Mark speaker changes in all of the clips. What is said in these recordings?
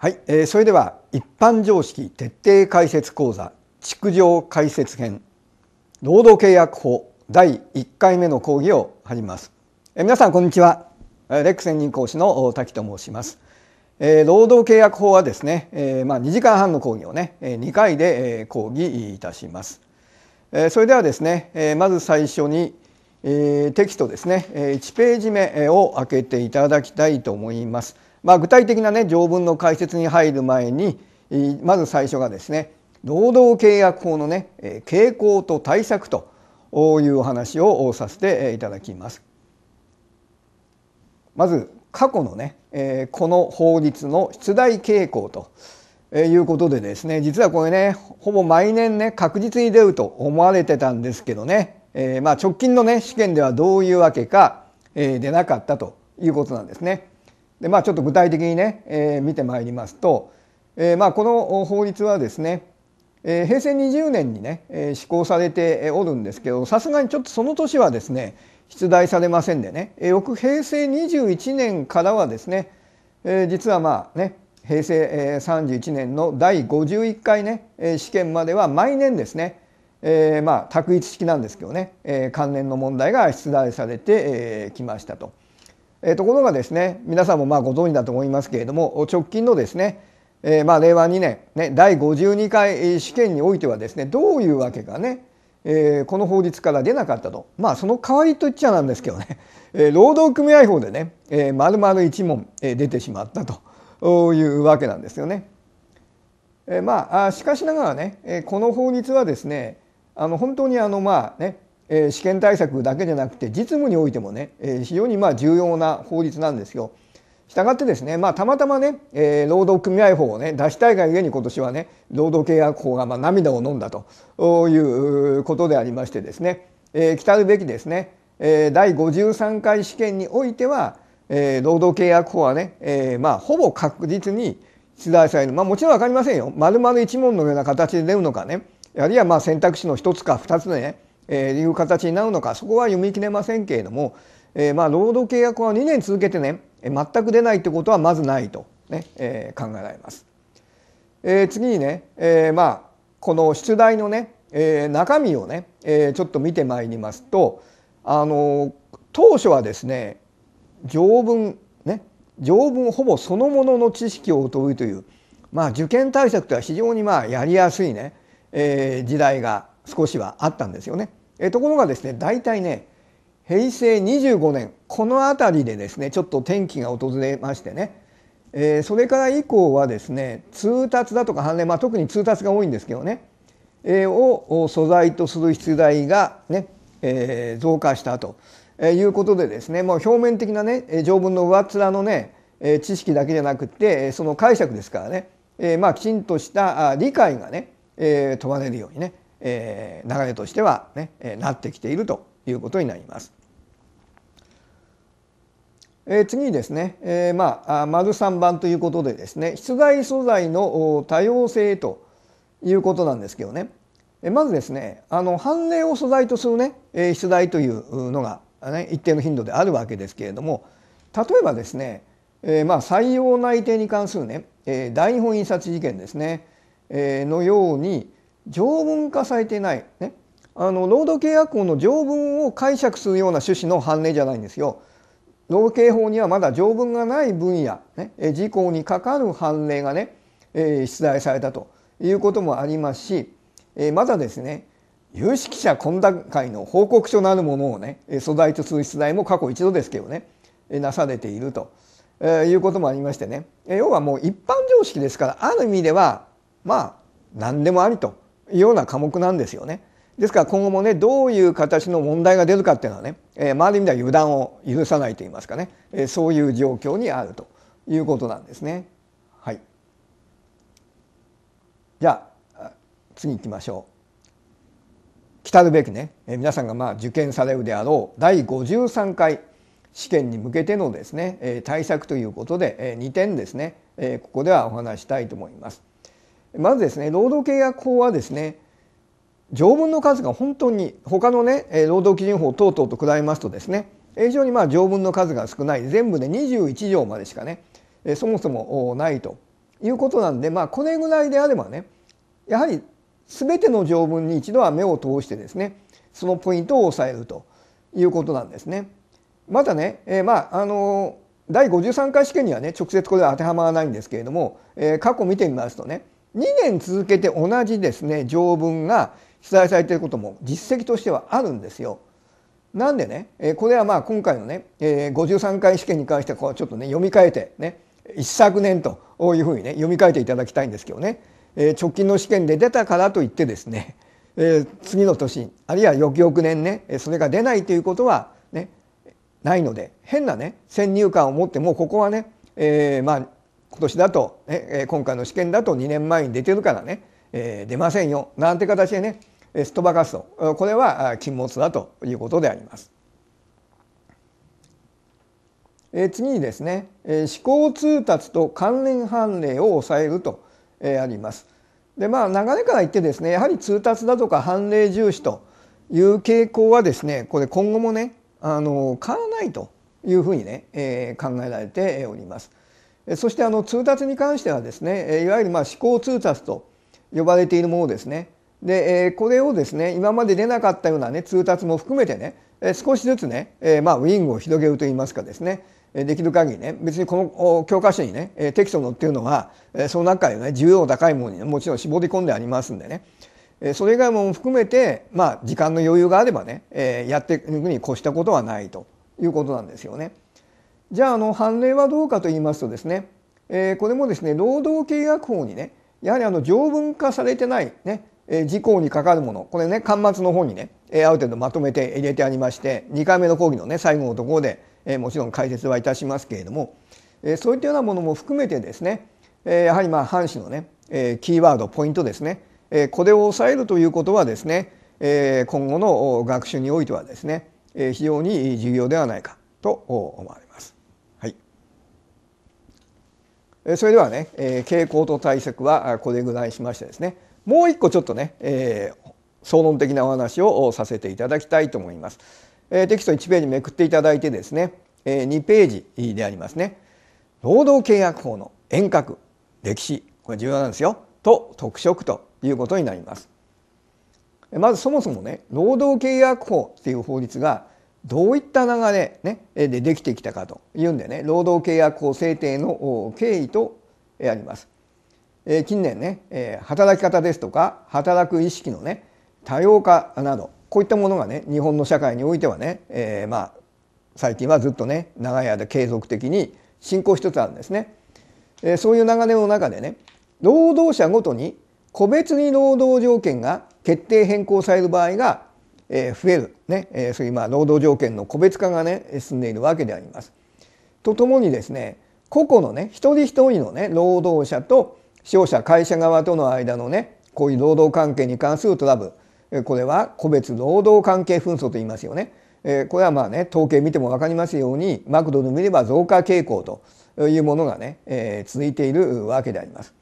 Speaker 1: はい、えー、それでは一般常識徹底解説講座築城解説編労働契約法第一回目の講義を始めます、えー、皆さんこんにちはレック専任講師の滝と申します、えー、労働契約法はですね、えー、まあ二時間半の講義をね二回で講義いたしますえそれではですねえまず最初にえテキストですね一ページ目を開けていただきたいと思いますまあ、具体的な、ね、条文の解説に入る前にまず最初がですね労働契約法のね傾向と対策というお話をさせていただきます。まず過去のねこの法律の出題傾向ということでですね実はこれねほぼ毎年ね確実に出ると思われてたんですけどね、えまあ、直近のね試験ではどういうわけか出なかったということなんですね。でまあちょっと具体的にね、えー、見てまいりますと、えー、まあこの法律はですね、えー、平成20年にね、えー、施行されておるんですけどさすがにちょっとその年はですね出題されませんでね、えー、翌平成21年からはですね、えー、実はまあね平成31年の第51回ね試験までは毎年ですね、えー、まあ択一式なんですけどね、えー、関連の問題が出題されてきましたと。えー、ところがですね皆さんもまあご存知だと思いますけれども直近のですね、えー、まあ令和2年、ね、第52回試験においてはですねどういうわけかね、えー、この法律から出なかったとまあその代わりと言っちゃなんですけどね、えー、労働組合法でね、えー、丸々1問、え出てしまったというわけなんですよね。えー、まあしかしながらねこの法律はですねあの本当にあのまあねえ試験対策だけじゃなくて実務においてもね、え非常にまあ重要な法律なんですよ。したがってですね、まあ、たまたまね、えー、労働組合法をね出したいがゆえに今年はね労働契約法がまあ涙を飲んだということでありましてですね、えー、来たるべきですね、えー、第53回試験においては、え労働契約法はね、えまあ、ほぼ確実に出題される、まあ、もちろん分かりませんよ丸々一問のような形で出るのかねあるいはまあ選択肢の一つか二つでねえー、いう形になるのかそこは読み切れませんけれども、えー、まあ労働契約は2年続けてね全く出ないってことはまずないとね、えー、考えられます。えー、次にね、えー、まあこの出題のね、えー、中身をね、えー、ちょっと見てまいりますとあの当初はですね条文ね条文ほぼそのものの知識を問うという、まあ、受験対策とは非常にまあやりやすいね、えー、時代が少しはあったんですよね。えところがですね大体ね平成25年この辺りでですねちょっと転機が訪れましてね、えー、それから以降はですね通達だとか判例、まあ、特に通達が多いんですけどね、えー、を素材とする出題がね、えー、増加したということでですねもう表面的なね条文の上っ面のね知識だけじゃなくてその解釈ですからね、えまあ、きちんとした理解がね、え問われるようにねえ流れとしてはね、えなってきているということになります。え次にですね、えまあ丸3番ということでですね出題素材の多様性ということなんですけどね、えまずですねあの判例を素材とするね、え出題というのが、ね、一定の頻度であるわけですけれども例えばですね、えまあ、採用内定に関するね、え大日本印刷事件ですね、えのように、条文化されていない、ね、あの労働契約法の条文を解釈するような趣旨の判例じゃないんですよ。労刑法にはまだ条文がない分野、ね、事項にかかる判例がね、えー、出題されたということもありますし、えー、まだですね有識者懇談会の報告書なるものをね素材とする出題も過去一度ですけどねなされていると、えー、いうこともありましてね要はもう一般常識ですからある意味ではまあ何でもありとような科目なんですよね。ですから今後もねどういう形の問題が出るかっていうのはね、えー、ある意味は油断を許さないといいますかね、えー、そういう状況にあるということなんですね。はい、じゃあ次行きましょう。来るべきね、えー、皆さんがまあ受験されるであろう第53回試験に向けてのですね、えー、対策ということで、えー、2点ですね、えー、ここではお話したいと思います。まずですね労働契約法はですね条文の数が本当に他のね労働基準法等々と比べますとですね非常にまあ条文の数が少ない全部で21条までしかねそもそもないということなんでまあこれぐらいであればねやはり全ての条文に一度は目を通してですねそのポイントを抑えるということなんですね。またね、えー、まああの第53回試験にはね直接これは当てはまらないんですけれども、えー、過去見てみますとね2年続けて同じですね条文が記載されていることも実績としてはあるんですよ。なんでね、えこれはまあ今回のね、え53回試験に関してはこうちょっとね読み替えてね一昨年というふうにね読み替えていただきたいんですけどね、え直近の試験で出たからといってですね、え次の年あるいは翌々年ねそれが出ないということはねないので変なね先入観を持ってもここはね、えまあ今年だと、ね、今回の試験だと2年前に出てるからね、えー、出ませんよなんて形でねすっ飛ばかすとこれは禁物だということであります。え次にですね、え思考通達と関連判例を抑えると、えあります。でまあ流れから言ってですねやはり通達だとか判例重視という傾向はですねこれ今後もねあの変わらないというふうにね、え考えられております。そしてあの通達に関してはですねいわゆるまあ思考通達と呼ばれているものですねでこれをですね今まで出なかったような、ね、通達も含めてね少しずつね、まあ、ウィングを広げるといいますかですねできる限りね別にこの教科書にねテキストのっていうのはその中でね重要高いものに、もちろん絞り込んでありますんでねそれ以外も含めて、まあ、時間の余裕があればねやっていくに越したことはないということなんですよね。じゃああの判例はどうかと言いますとですね、えー、これもですね労働契約法にねやはりあの条文化されてないね、えー、事項にかかるものこれね端末の方にね、えー、ある程度まとめて入れてありまして2回目の講義のね最後のところで、えー、もちろん解説はいたしますけれども、えー、そういったようなものも含めてですね、えー、やはりまあ藩士のね、えー、キーワードポイントですね、えー、これを抑えるということはですね、えー、今後の学習においてはですね、えー、非常に重要ではないかと思われます。それではね、え傾向と対策はこれぐらいしましてですねもう一個ちょっとね、えー、総論的なお話をさせていただきたいと思います。えテキスト1ページめくっていただいてですね、え2ページでありますね労働契約法の遠隔歴史これ重要なんですよと特色ということになります。まずそもそもね労働契約法っていう法律がどういった流れ、ね、でできてきたかというんでね労働契約法制定の経緯とあります。近年ね働き方ですとか働く意識のね多様化などこういったものがね日本の社会においてはね、えー、まあ最近はずっとね長い間継続的に進行しつつあるんですね。えそういう流れの中でね労働者ごとに個別に労働条件が決定変更される場合がえ増える、ねえそういうまあ労働条件の個別化がね進んでいるわけであります。とともにですね個々のね一人一人のね労働者と商社会社側との間のねこういう労働関係に関するトラブルこれは個別労働関係紛争と言いますよね。えこれはまあね統計見ても分かりますようにマクドで見れば増加傾向というものがね、え続いているわけであります。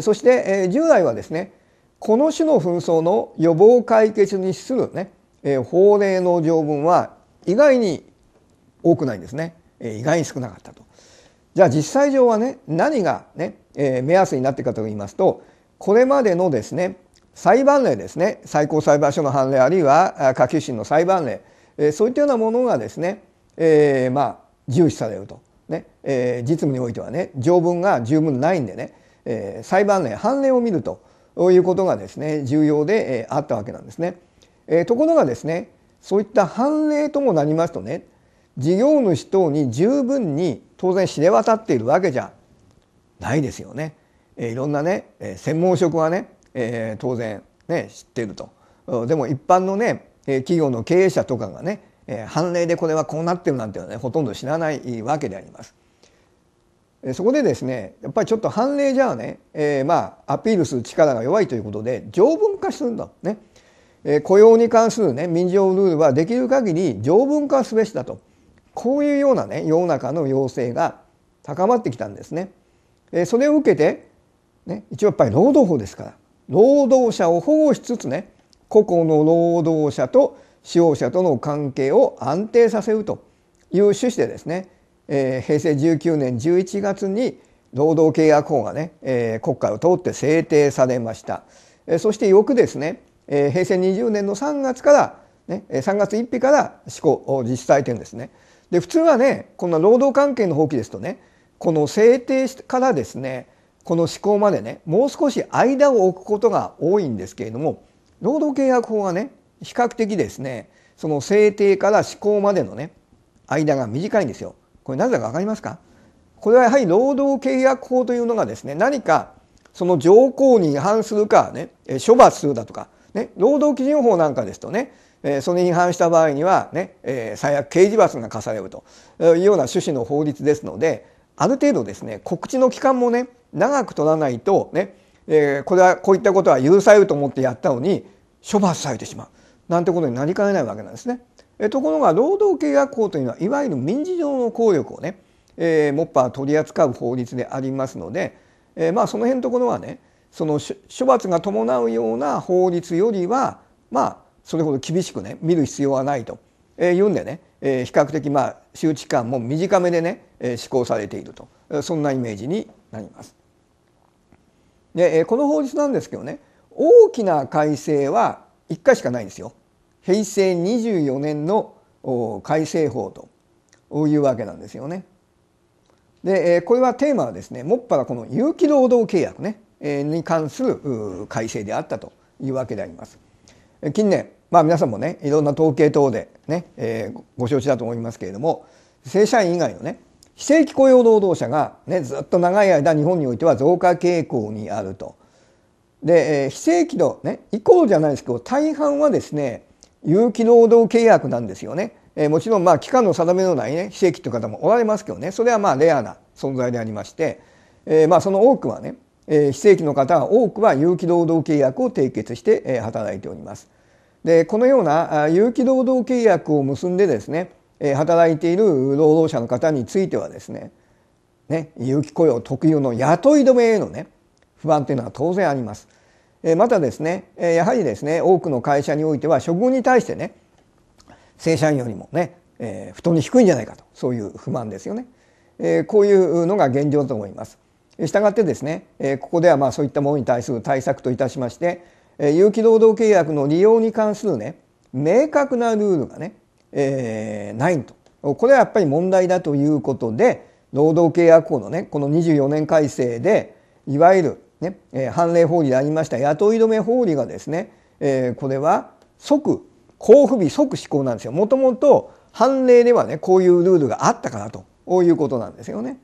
Speaker 1: そして、え従来はですねこの種の紛争の予防解決に資するねえ法令の条文は意外に多くないんですね、え意外に少なかったと。じゃあ実際上はね何がね、え目安になっていくかと言いますとこれまでのですね裁判例ですね最高裁判所の判例あるいは下級審の裁判例、えそういったようなものがですね、えー、まあ重視されると、ねえー、実務においてはね条文が十分ないんでね、えー、裁判例判例を見るということがですね重要で、えあったわけなんですね。えー、ところがですねそういった判例ともなりますとね事業主等に十分に当然知れ渡っているわけじゃないですよね。えー、いろんなね、えー、専門職はね、えー、当然ね知っていると。でも一般のね企業の経営者とかがね判例でこれはこうなってるなんていうのはねほとんど知らないわけであります。そこでですねやっぱりちょっと判例じゃあね、えー、まあアピールする力が弱いということで条文化するんだね。え雇用に関する、ね、民用ルールはできる限り条文化すべしだとこういうような、ね、世の中の要請が高まってきたんですね。えそれを受けて、ね、一応やっぱり労働法ですから労働者を保護しつつね個々の労働者と使用者との関係を安定させるという趣旨でですね、え平成19年11月に労働契約法がね、え国会を通って制定されました、えそして翌ですねえー、平成20年の3月から、ね、3月1日から施行実施されてるんですね。で普通はねこんな労働関係の法規ですとねこの制定からですねこの施行までねもう少し間を置くことが多いんですけれども労働契約法はね比較的ですねその制定から施行までのね間が短いんですよ。これなぜか分かりますかこれはやはり労働契約法というのがですね何かその条項に違反するかね処罰するだとかね、労働基準法なんかですとね、えー、それに違反した場合にはね、えー、最悪刑事罰が課されるというような趣旨の法律ですのである程度ですね告知の期間もね長く取らないとね、えー、これはこういったことは許されると思ってやったのに処罰されてしまうなんてことになりかねないわけなんですね。えところが労働契約法というのはいわゆる民事上の効力をね、えー、もっぱ取り扱う法律でありますので、えー、まあその辺のところはねその処罰が伴うような法律よりはまあそれほど厳しくね見る必要はないと、えー、いうんでね、えー、比較的まあ周知期間も短めでね、えー、施行されているとそんなイメージになります。で、えー、この法律なんですけどね大きな改正は1回しかないんですよ。平成24年の改正法というわけなんですよね。でこれはテーマはですねもっぱらこの有期労働契約ねに関する改正であったというわけであります。近年、まあ、皆さんもねいろんな統計等でね、えー、ご承知だと思いますけれども正社員以外のね非正規雇用労働者が、ね、ずっと長い間日本においては増加傾向にあると。で、えー、非正規の、ね、以降じゃないですけど大半はですね有期労働契約なんですよね。えー、もちろんまあ期間の定めのない、ね、非正規という方もおられますけどねそれはまあレアな存在でありまして、えー、まあその多くはねえ非正規の方は多くは有期労働契約を締結して、え働いております。でこのような有期労働契約を結んでですね、え働いている労働者の方についてはですねね有期雇用特有の雇い止めへのね不安というのは当然あります。えまたですねやはりですね多くの会社においては処遇に対してね正社員よりもね、えー、布に低いんじゃないかとそういう不満ですよね、えこういうのが現状だと思います。したがってですねここではまあそういったものに対する対策といたしまして有期労働契約の利用に関するね明確なルールがね、えー、ないとこれはやっぱり問題だということで労働契約法のねこの24年改正でいわゆる、ね、判例法理でありました雇い止め法理がですね、えー、これは即交付日即施行なんですよ。もともと判例ではねこういうルールがあったからということなんですよね。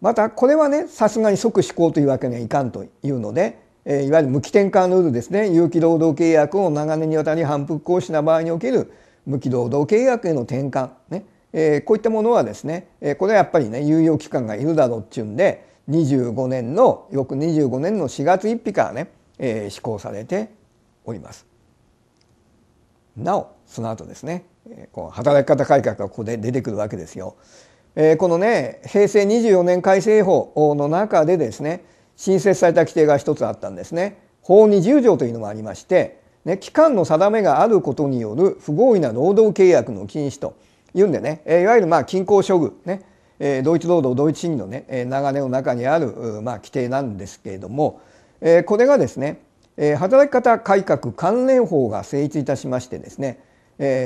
Speaker 1: またこれはねさすがに即施行というわけにはいかんというので、えー、いわゆる無期転換ルールですね有期労働契約を長年にわたり反復行使な場合における無期労働契約への転換ね、えー、こういったものはですね、えー、これはやっぱりね猶予期間がいるだろうっていうんで25年の翌25年の4月1日からね、えー、施行されております。なおその後ですねこう働き方改革がここで出てくるわけですよ。えこのね平成24年改正法の中でですね新設された規定が一つあったんですね。法20条というのもありまして、ね、期間の定めがあることによる不合意な労働契約の禁止というんでねいわゆるまあ均衡処遇ね同一労働同一審議のね流れの中にある、まあ、規定なんですけれどもこれがですね働き方改革関連法が成立いたしましてですね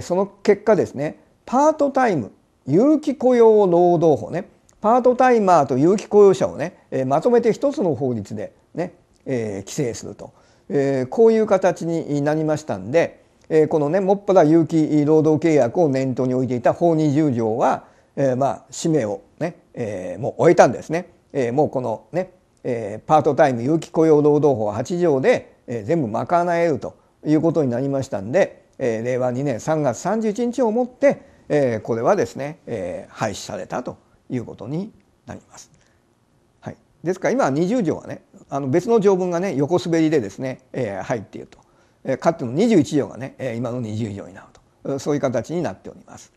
Speaker 1: その結果ですねパートタイム有期雇用労働法ねパートタイマーと有期雇用者をね、えまとめて一つの法律でね、え規制すると、えこういう形になりましたんで、えこのねもっぱら有期労働契約を念頭に置いていた法20条は、えまあ使命をね、えもう終えたんですね、えもうこのね、えパートタイム有期雇用労働法8条で、え全部賄えるということになりましたんで、え令和2年3月31日をもってえー、これはですね、えー、廃止されたということになります。はい、ですから今二十条はねあの別の条文がね横滑りでですね、えー、入っていると、えー、かつての二十一条がねえ今の20条になるとそういう形になっております。